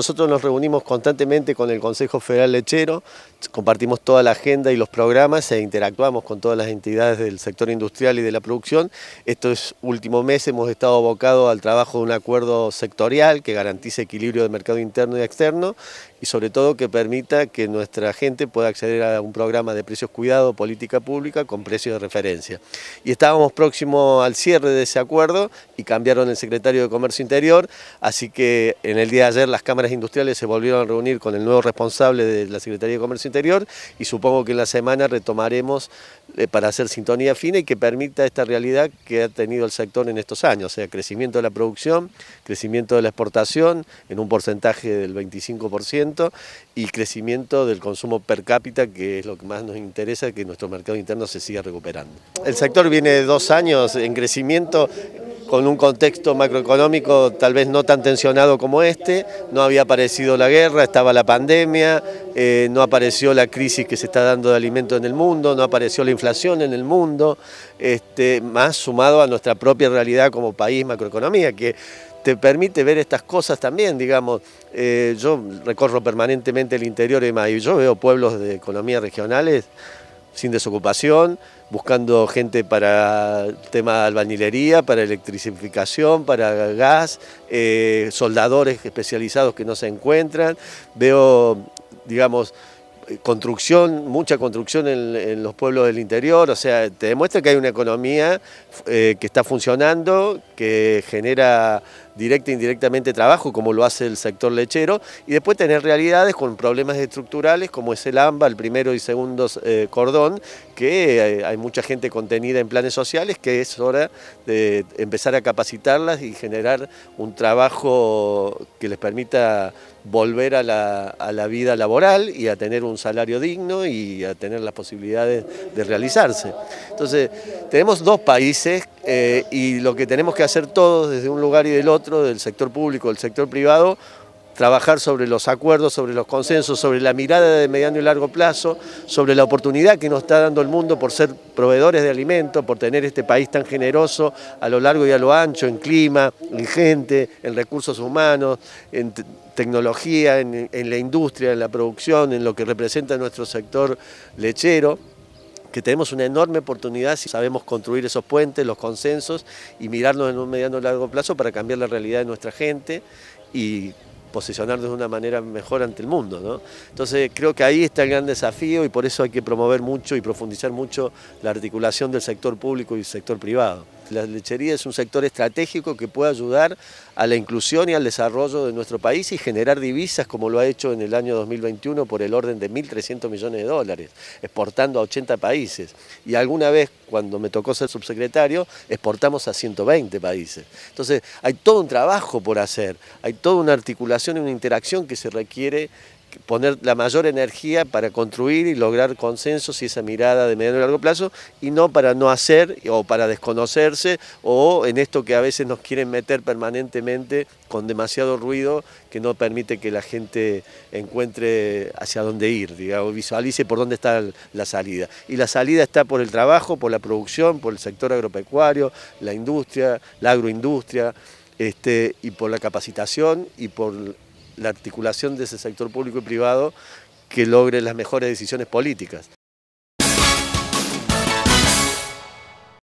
Nosotros nos reunimos constantemente con el Consejo Federal Lechero, compartimos toda la agenda y los programas e interactuamos con todas las entidades del sector industrial y de la producción. Estos últimos meses hemos estado abocados al trabajo de un acuerdo sectorial que garantice equilibrio de mercado interno y externo y sobre todo que permita que nuestra gente pueda acceder a un programa de precios cuidado, política pública, con precios de referencia. Y estábamos próximos al cierre de ese acuerdo y cambiaron el secretario de Comercio Interior, así que en el día de ayer las cámaras industriales se volvieron a reunir con el nuevo responsable de la Secretaría de Comercio Interior y supongo que en la semana retomaremos eh, para hacer sintonía fina y que permita esta realidad que ha tenido el sector en estos años, o sea, crecimiento de la producción, crecimiento de la exportación en un porcentaje del 25% y crecimiento del consumo per cápita, que es lo que más nos interesa, que nuestro mercado interno se siga recuperando. El sector viene de dos años en crecimiento, con un contexto macroeconómico tal vez no tan tensionado como este, no había aparecido la guerra, estaba la pandemia, eh, no apareció la crisis que se está dando de alimentos en el mundo, no apareció la inflación en el mundo, este, más sumado a nuestra propia realidad como país, macroeconomía, que te permite ver estas cosas también, digamos. Eh, yo recorro permanentemente el interior de Mayo yo veo pueblos de economía regionales sin desocupación, buscando gente para el tema de albañilería, para electricificación, para gas, eh, soldadores especializados que no se encuentran. Veo, digamos, eh, construcción, mucha construcción en, los pueblos del interior, o sea, te demuestra que hay una economía eh, que está funcionando, que genera directa e indirectamente trabajo, como lo hace el sector lechero, y después tener realidades con problemas estructurales, como es el AMBA, el primero y segundo eh, cordón, que eh, hay mucha gente contenida en planes sociales, que es hora de empezar a capacitarlas y generar un trabajo que les permita volver a la, vida laboral y a tener un salario digno y a tener las posibilidades de realizarse. Entonces, tenemos dos países eh, y lo que tenemos que hacer todos desde un lugar y del otro, del sector público, del sector privado, trabajar sobre los acuerdos, sobre los consensos, sobre la mirada de mediano y largo plazo, sobre la oportunidad que nos está dando el mundo por ser proveedores de alimentos, por tener este país tan generoso a lo largo y a lo ancho, en clima, en gente, en recursos humanos, en tecnología, en la industria, en la producción, en lo que representa nuestro sector lechero que tenemos una enorme oportunidad si sabemos construir esos puentes, los consensos y mirarnos en un mediano y largo plazo para cambiar la realidad de nuestra gente y posicionarnos de una manera mejor ante el mundo. Entonces creo que ahí está el gran desafío y por eso hay que promover mucho y profundizar mucho la articulación del sector público y el sector privado la lechería es un sector estratégico que puede ayudar a la inclusión y al desarrollo de nuestro país y generar divisas como lo ha hecho en el año 2021 por el orden de 1.300 millones de dólares, exportando a 80 países. Y alguna vez, cuando me tocó ser subsecretario, exportamos a 120 países. Entonces, hay todo un trabajo por hacer, hay toda una articulación y una interacción que se requiere poner la mayor energía para construir y lograr consensos y esa mirada de mediano y largo plazo y no para no hacer o para desconocerse o en esto que a veces nos quieren meter permanentemente con demasiado ruido que no permite que la gente encuentre hacia dónde ir, digamos, visualice por dónde está la salida. Y la salida está por el trabajo, por la producción, por el sector agropecuario, la industria, la agroindustria, este, y por la capacitación y por la articulación de ese sector público y privado que logre las mejores decisiones políticas.